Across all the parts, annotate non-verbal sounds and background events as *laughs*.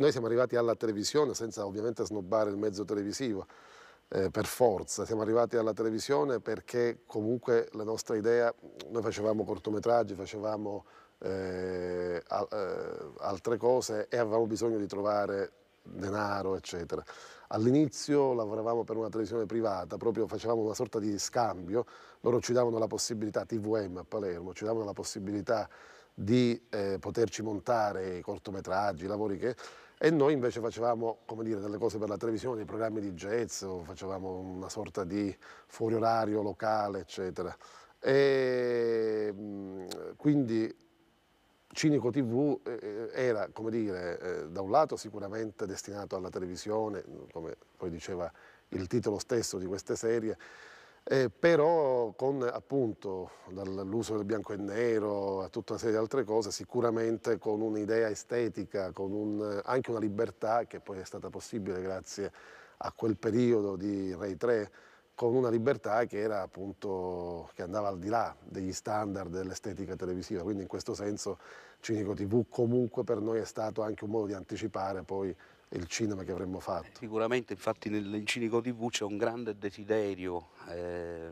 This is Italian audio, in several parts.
noi siamo arrivati alla televisione senza ovviamente snobbare il mezzo televisivo, eh, per forza, siamo arrivati alla televisione perché comunque la nostra idea, noi facevamo cortometraggi, facevamo eh, a, eh, altre cose e avevamo bisogno di trovare denaro, eccetera. All'inizio lavoravamo per una televisione privata, proprio facevamo una sorta di scambio, loro ci davano la possibilità, TVM a Palermo, ci davano la possibilità di eh, poterci montare i cortometraggi, i lavori che e noi invece facevamo, come dire, delle cose per la televisione, dei programmi di jazz, facevamo una sorta di fuori orario locale, eccetera. E quindi Cinico TV eh, eh, era, come dire, eh, da un lato sicuramente destinato alla televisione, come poi diceva il titolo stesso di queste serie, eh, però con appunto dall'uso del bianco e nero a tutta una serie di altre cose, sicuramente con un'idea estetica, con un, anche una libertà che poi è stata possibile grazie a quel periodo di Rai 3, con una libertà che, era appunto, che andava al di là degli standard dell'estetica televisiva, quindi in questo senso Cinico TV comunque per noi è stato anche un modo di anticipare poi il cinema che avremmo fatto. Eh, sicuramente, infatti nel, Cinico TV c'è un grande desiderio, eh,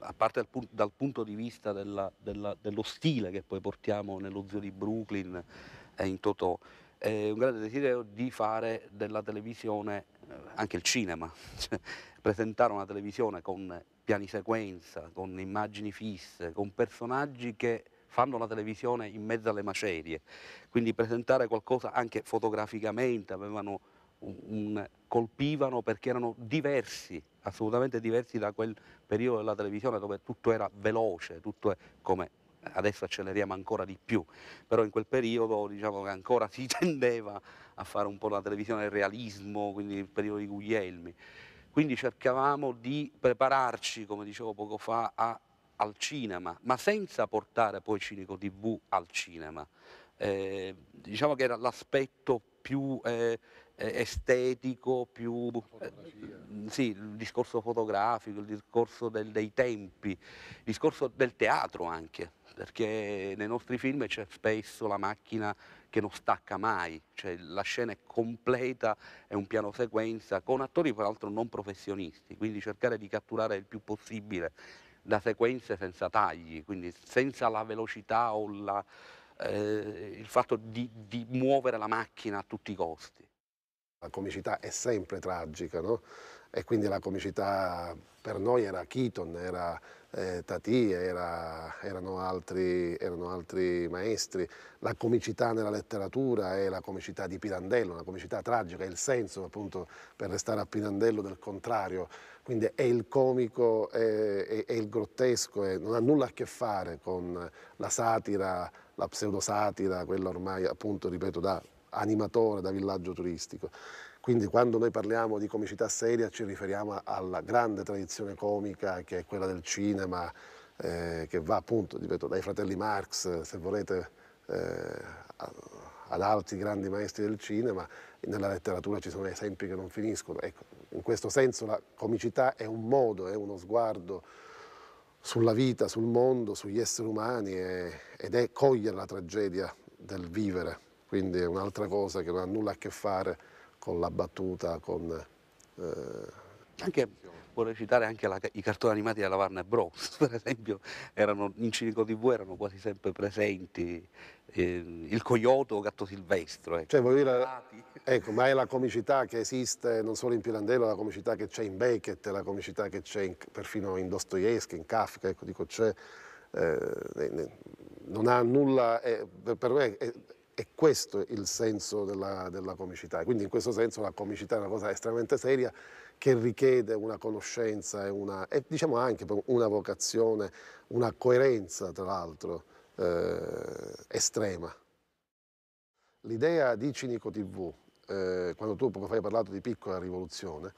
a parte dal, punto, dal punto di vista della, della, dello stile che poi portiamo nello zio di Brooklyn e eh, in Totò, eh, un grande desiderio di fare della televisione eh, anche il cinema, *laughs* cioè, presentare una televisione con piani sequenza, con immagini fisse, con personaggi che fanno la televisione in mezzo alle macerie, quindi presentare qualcosa anche fotograficamente, avevano un, un, colpivano perché erano diversi, assolutamente diversi da quel periodo della televisione dove tutto era veloce, tutto è come adesso acceleriamo ancora di più, però in quel periodo diciamo che ancora si *laughs* tendeva a fare un po' la televisione del realismo, quindi il periodo di Guglielmi. Quindi cercavamo di prepararci, come dicevo poco fa, a al cinema, ma senza portare poi Cinico TV al cinema. Eh, diciamo che era l'aspetto più eh, eh, estetico, più eh, sì, il discorso fotografico, il discorso del, dei tempi, il discorso del teatro anche, perché nei nostri film c'è spesso la macchina che non stacca mai, cioè la scena è completa, è un piano sequenza, con attori peraltro non professionisti, quindi cercare di catturare il più possibile da sequenze senza tagli, quindi senza la velocità o la, eh, il fatto di, di, muovere la macchina a tutti i costi. La comicità è sempre tragica, no? E quindi la comicità per noi era Keaton, era eh, Tati, era, erano, altri, erano, altri, maestri. La comicità nella letteratura è la comicità di Pirandello, una comicità tragica, è il senso appunto per restare a Pirandello del contrario. Quindi è il comico, è, è, è il grottesco, è, non ha nulla a che fare con la satira, la pseudosatira, quella ormai appunto, ripeto, da animatore, da villaggio turistico. Quindi quando noi parliamo di comicità seria ci riferiamo alla grande tradizione comica che è quella del cinema, eh, che va appunto, ripeto, dai fratelli Marx, se volete, eh, ad altri grandi maestri del cinema, nella letteratura ci sono esempi che non finiscono. Ecco, in questo senso la comicità è un modo, è uno sguardo sulla vita, sul mondo, sugli esseri umani e, ed è cogliere la tragedia del vivere, quindi è un'altra cosa che non ha nulla a che fare con la battuta, con... Eh... Anche, vorrei citare anche la, i cartoni animati della Warner Bros, *laughs* per esempio, erano, in Cinico TV erano quasi sempre presenti eh, il coyoto o gatto silvestro. Ecco. Cioè, dire, ecco, ma è la comicità che esiste non solo in Pirandello, la comicità che c'è in Beckett, la comicità che c'è perfino in Dostoevsky, in Kafka, ecco, dico, c'è... Eh, non ha nulla, eh, per me è, è questo il senso della, della comicità. Quindi in questo senso la comicità è una cosa estremamente seria che richiede una conoscenza e, una, e diciamo anche una vocazione, una coerenza tra l'altro eh, estrema. L'idea di Cinico TV, eh, quando tu poco fa hai parlato di piccola rivoluzione,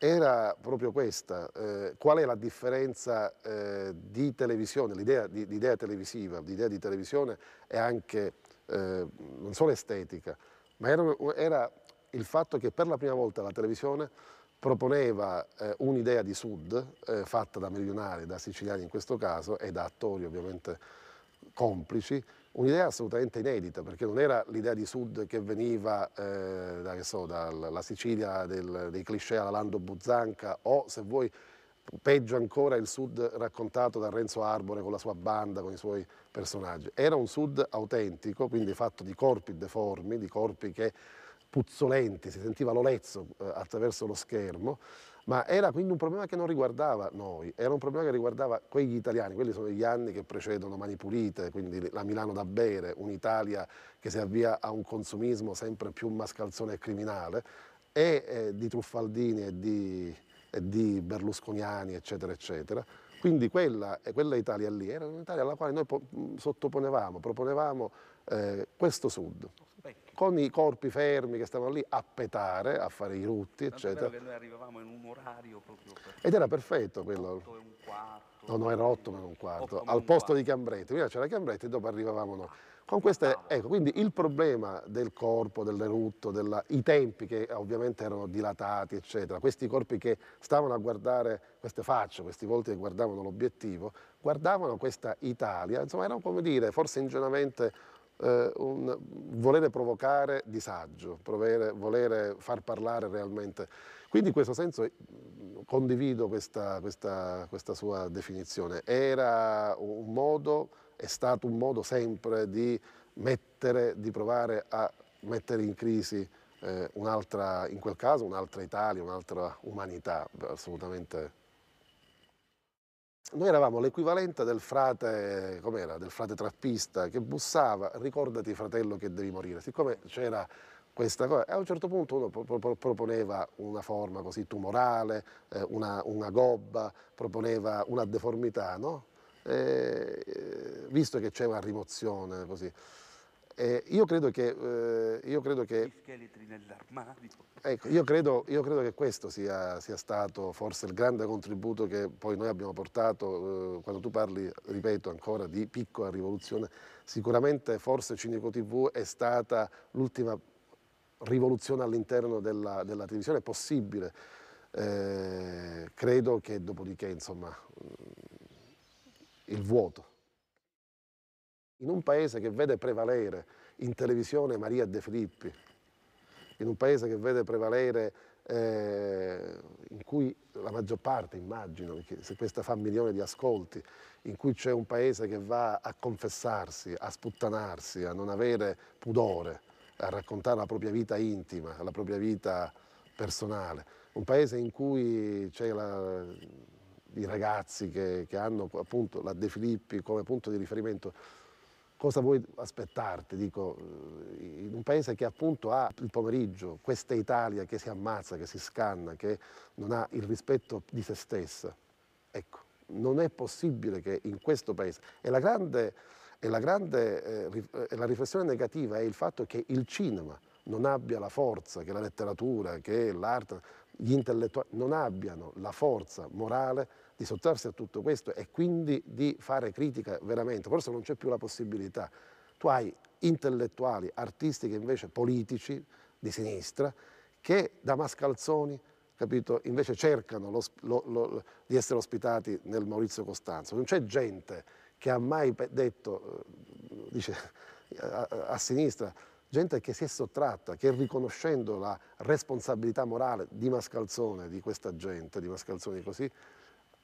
era proprio questa, eh, qual è la differenza eh, di televisione, l'idea televisiva, l'idea di televisione e anche eh, non solo estetica, ma era, era, il fatto che per la prima volta la televisione proponeva eh, un'idea di sud eh, fatta da milionari, da siciliani in questo caso e da attori ovviamente complici, un'idea assolutamente inedita perché non era l'idea di sud che veniva eh, da, che so, dalla Sicilia del, dei cliché alla Lando Buzzanca o se vuoi peggio ancora il sud raccontato da Renzo Arbore con la sua banda, con i suoi personaggi. Era un sud autentico, quindi fatto di corpi deformi, di corpi che puzzolenti, si sentiva l'olezzo eh, attraverso lo schermo, ma era quindi un problema che non riguardava noi, era un problema che riguardava quegli italiani, quelli sono gli anni che precedono Mani Pulite, quindi la Milano da bere, un'Italia che si avvia a un consumismo sempre più mascalzone e criminale, e eh, di Truffaldini e di eh, di berlusconiani, eccetera, eccetera. Quindi quella, eh, quella Italia lì era un'Italia alla quale noi sottoponevamo, proponevamo eh, questo sud, con i corpi fermi che stavano lì a petare, a fare i rutti, eccetera. Che noi arrivavamo in un orario proprio perfetto. Ed era perfetto quello. 8 e un quarto. No, no, era 8 meno un quarto, al posto di Cambretti. Prima c'era Cambretti e dopo arrivavamo noi. Con queste, ecco, quindi il problema del corpo, del rutto, i tempi che eh, ovviamente erano dilatati, eccetera, questi corpi che stavano a guardare queste facce, questi volti che guardavano l'obiettivo, guardavano questa Italia, insomma erano come dire, forse ingenuamente eh, un, volere provocare disagio, provere, volere far parlare realmente. Quindi in questo senso eh, condivido questa, questa, questa sua definizione. Era un modo, è stato un modo sempre di mettere, di provare a mettere in crisi eh, un'altra, in quel caso un'altra Italia, un'altra umanità assolutamente noi eravamo l'equivalente del frate, com'era, del frate trappista che bussava, ricordati fratello che devi morire, siccome c'era questa cosa, a un certo punto uno pro pro proponeva una forma così tumorale, eh, una, una, gobba, proponeva una deformità, no? E, eh, visto che c'è una rimozione così. Eh, io credo che... Eh, io credo che scheletri nell'armadio. Ecco, io credo, io credo, che questo sia, sia, stato forse il grande contributo che poi noi abbiamo portato, eh, quando tu parli, ripeto ancora, di piccola rivoluzione, sicuramente forse Cineco TV è stata l'ultima rivoluzione all'interno della, della televisione possibile. Eh, credo che dopodiché, insomma, il vuoto in un paese che vede prevalere in televisione Maria De Filippi, in un paese che vede prevalere, eh, in cui la maggior parte, immagino, se questa fa milioni di ascolti, in cui c'è un paese che va a confessarsi, a sputtanarsi, a non avere pudore, a raccontare la propria vita intima, la propria vita personale, un paese in cui c'è la, i ragazzi che, che hanno appunto la De Filippi come punto di riferimento cosa vuoi aspettarti, dico, eh, in un paese che appunto ha il pomeriggio, questa Italia che si ammazza, che si scanna, che non ha il rispetto di se stessa. Ecco, non è possibile che in questo paese, e la grande, e la grande eh, eh la riflessione negativa è il fatto che il cinema, non abbia la forza che la letteratura, che l'arte, gli intellettuali non abbiano la forza morale di sottrarsi a tutto questo e quindi di fare critica veramente. Forse non c'è più la possibilità. Tu hai intellettuali, artisti che invece politici di sinistra, che da mascalzoni capito, invece cercano lo, lo, lo, di essere ospitati nel Maurizio Costanzo. Non c'è gente che ha mai detto, eh, dice, a, a sinistra, gente che si è sottratta, che riconoscendo la responsabilità morale di Mascalzone, di questa gente, di Mascalzone così,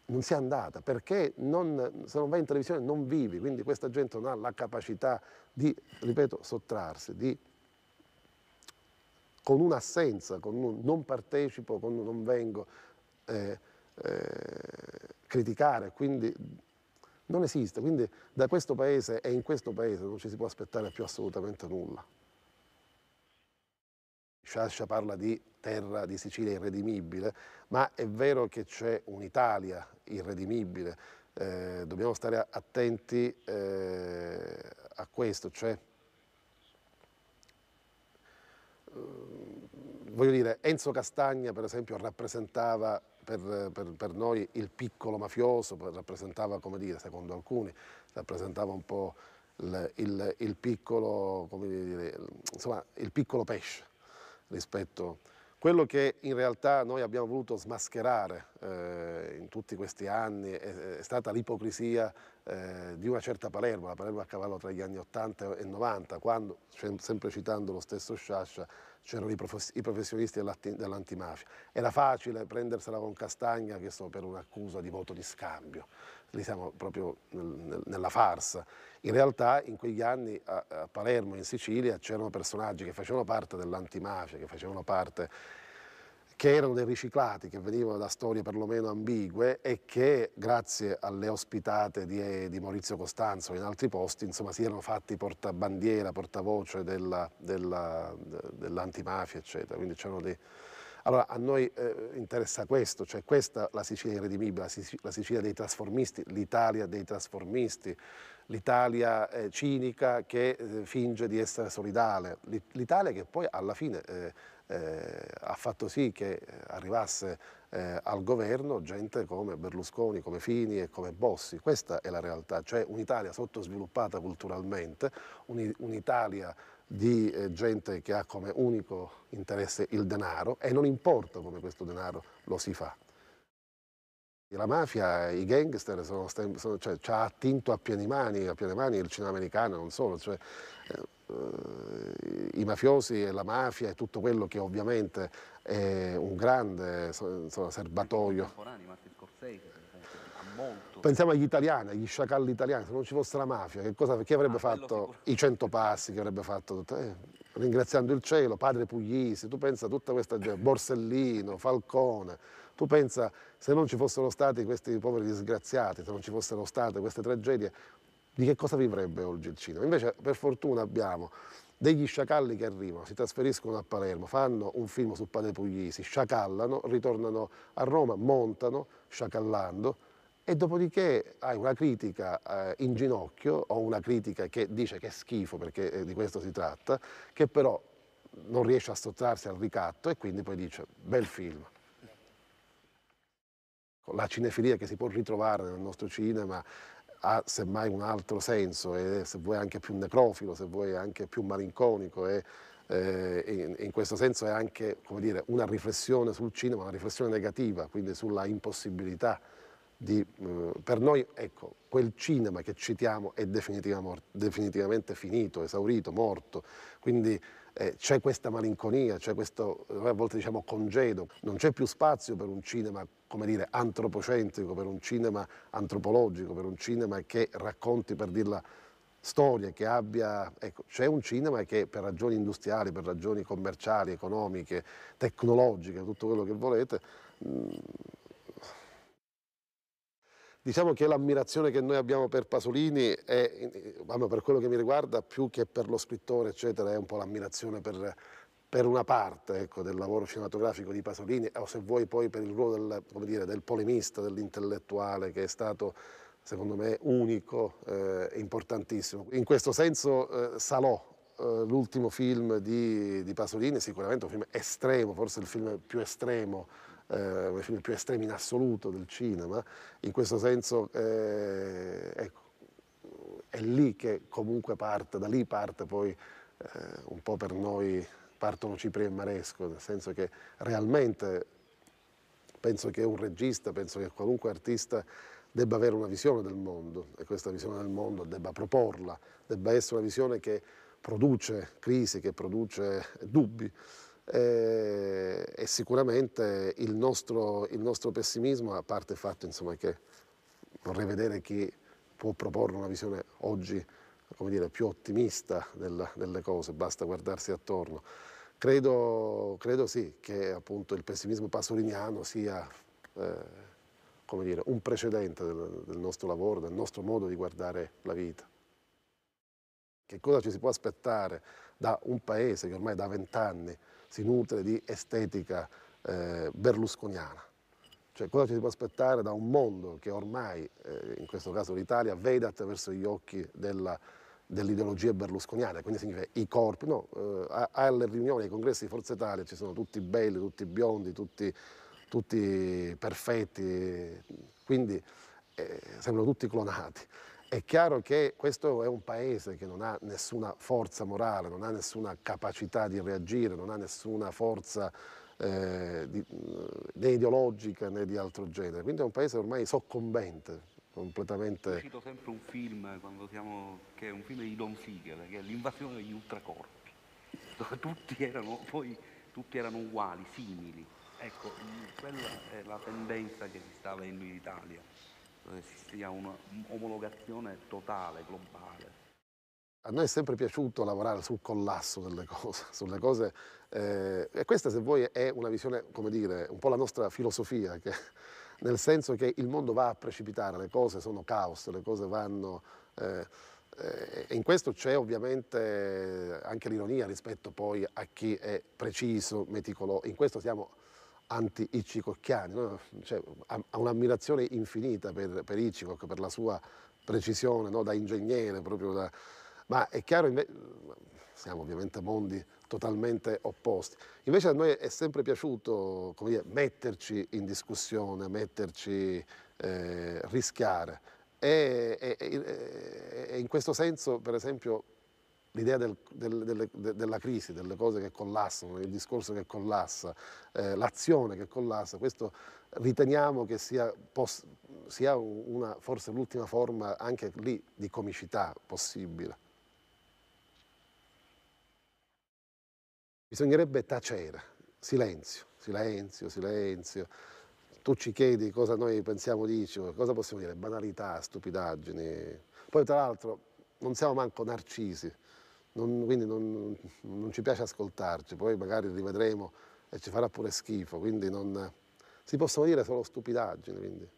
non si è andata, perché non, se non vai in televisione non vivi, quindi questa gente non ha la capacità di, ripeto, sottrarsi, di, con un'assenza, con un non partecipo, con un non vengo, eh, eh, criticare, quindi non esiste, quindi da questo paese e in questo paese non ci si può aspettare più assolutamente nulla. Sciascia parla di terra di Sicilia irredimibile, ma è vero che c'è un'Italia irredimibile, eh, dobbiamo stare attenti eh, a questo, cioè, eh, voglio dire, Enzo Castagna per esempio rappresentava per, per, per noi il piccolo mafioso, rappresentava, come dire, secondo alcuni, rappresentava un po' il, il, il, piccolo, dire, insomma, il piccolo pesce rispetto a quello che in realtà noi abbiamo voluto smascherare eh, in tutti questi anni è, è stata l'ipocrisia eh, di una certa Palermo, la Palermo a cavallo tra gli anni 80 e 90, quando, sempre citando lo stesso Sciascia, c'erano i, prof i professionisti dell'antimafia. Era facile prendersela con Castagna, che so, per un'accusa di voto di scambio lì siamo proprio nel, nella farsa. In realtà in quegli anni a, a Palermo, in Sicilia, c'erano personaggi che facevano parte dell'antimafia, che facevano parte che erano dei riciclati, che venivano da storie perlomeno ambigue e che grazie alle ospitate di, di Maurizio Costanzo in altri posti insomma, si erano fatti portabandiera, portavoce della, della, dell'antimafia eccetera, quindi c'erano dei, allora a noi eh, interessa questo, cioè questa la Sicilia irredimibile, la Sicilia dei trasformisti, l'Italia dei trasformisti, l'Italia cinica che eh, finge di essere solidale, l'Italia che poi alla fine eh, eh, ha fatto sì che arrivasse al governo gente come Berlusconi, come Fini e come Bossi. Questa è la realtà, cioè un'Italia sottosviluppata culturalmente, un'Italia di gente che ha come unico interesse il denaro e non importa come questo denaro lo si fa. La mafia, i gangster, sono, sono, cioè, ci ha attinto a piene mani, a piene mani il cinema americano, non solo. Cioè, eh, I mafiosi e la mafia e tutto quello che ovviamente è un grande insomma, serbatoio. Martin Scorsese. Molto. Pensiamo agli italiani, agli sciacalli italiani, se non ci fosse la mafia, che cosa, chi avrebbe ah, fatto i cento passi, che avrebbe fatto tutto? Eh, ringraziando il cielo, padre Puglisi, tu pensa a tutta questa gente, Borsellino, Falcone, tu pensa se non ci fossero stati questi poveri disgraziati, se non ci fossero state queste tragedie, di che cosa vivrebbe oggi il cinema? Invece per fortuna abbiamo degli sciacalli che arrivano, si trasferiscono a Palermo, fanno un film su Padre Puglisi, sciacallano, ritornano a Roma, montano, sciacallando, e dopodiché hai una critica eh, in ginocchio o una critica che dice che è schifo perché eh, di questo si tratta, che però non riesce a sottrarsi al ricatto e quindi poi dice bel film. La cinefilia che si può ritrovare nel nostro cinema ha semmai un altro senso, e se vuoi anche più necrofilo, se vuoi anche più malinconico. e eh, in, in, questo senso è anche dire, una riflessione sul cinema, una riflessione negativa, quindi sulla impossibilità di, eh, per noi ecco, quel cinema che citiamo è definitivamente finito, esaurito, morto, quindi eh, c'è questa malinconia, c'è questo, noi a volte diciamo congedo, non c'è più spazio per un cinema, come dire, antropocentrico, per un cinema antropologico, per un cinema che racconti, per dirla, storie, che abbia, ecco, c'è un cinema che per ragioni industriali, per ragioni commerciali, economiche, tecnologiche, tutto quello che volete, mh, mm, Diciamo che l'ammirazione che noi abbiamo per Pasolini è, per quello che mi riguarda, più che per lo scrittore, eccetera, è un po' l'ammirazione per, per una parte ecco, del lavoro cinematografico di Pasolini, o se vuoi poi per il ruolo del, dire, del polemista, dell'intellettuale, che è stato secondo me unico e eh, importantissimo. In questo senso eh, Salò, eh, l'ultimo film di, di Pasolini, è sicuramente un film estremo, forse il film più estremo eh, film più estremi in assoluto del cinema, in questo senso eh, ecco, è lì che comunque parte, da lì parte poi eh, un po' per noi partono Cipri e Maresco, nel senso che realmente penso che un regista, penso che qualunque artista debba avere una visione del mondo e questa visione del mondo debba proporla, debba essere una visione che produce crisi, che produce dubbi e, eh, e sicuramente il nostro, il nostro, pessimismo, a parte il fatto insomma, che vorrei vedere chi può proporre una visione oggi dire, più ottimista della, delle cose, basta guardarsi attorno. Credo, credo sì che appunto, il pessimismo pasoliniano sia eh, dire, un precedente del, del nostro lavoro, del nostro modo di guardare la vita. Che cosa ci si può aspettare da un paese che ormai da vent'anni si nutre di estetica eh, berlusconiana. Cioè cosa ci si può aspettare da un mondo che ormai, eh, in questo caso l'Italia, vede attraverso gli occhi della, dell'ideologia berlusconiana, quindi significa i corpi, no, eh, alle riunioni, ai congressi di Forza Italia ci sono tutti belli, tutti biondi, tutti, tutti perfetti, quindi eh, sembrano tutti clonati. È chiaro che questo è un paese che non ha nessuna forza morale, non ha nessuna capacità di reagire, non ha nessuna forza eh, di, eh, né ideologica né di altro genere. Quindi è un paese ormai soccombente, completamente... Io cito sempre un film, siamo, che è un film di Don Siegel, che è l'invasione degli ultracorpi, dove tutti erano, poi, tutti erano uguali, simili. Ecco, quella è la tendenza che si sta avendo in Italia ci eh, sia un'omologazione totale, globale. A noi è sempre piaciuto lavorare sul collasso delle *laughs* cose, sulle cose eh, e questa se vuoi è una visione, come dire, un po' la nostra filosofia, che, *laughs* nel senso che il mondo va a precipitare, le cose sono caos, le cose vanno... Eh, eh, in questo c'è ovviamente anche l'ironia rispetto poi a chi è preciso, meticoloso, in questo siamo anti-Hitchcockiani, no? cioè, ha, un'ammirazione infinita per, per Hitchcock, per la sua precisione no? da ingegnere, proprio da... ma è chiaro, inve... siamo ovviamente mondi totalmente opposti. Invece a noi è sempre piaciuto dire, metterci in discussione, metterci, eh, rischiare. E, e, e in questo senso, per esempio, l'idea del, del, del, della crisi, delle cose che collassano, il discorso che collassa, eh, l'azione che collassa, questo riteniamo che sia, poss, sia una, forse l'ultima forma anche lì di comicità possibile. Bisognerebbe tacere, silenzio, silenzio, silenzio. Tu ci chiedi cosa noi pensiamo di ciò, cosa possiamo dire? Banalità, stupidaggini. Poi tra l'altro non siamo manco narcisi, non, quindi non, non, ci piace ascoltarci, poi magari rivedremo e ci farà pure schifo, quindi non, si possono dire solo stupidaggini. Quindi.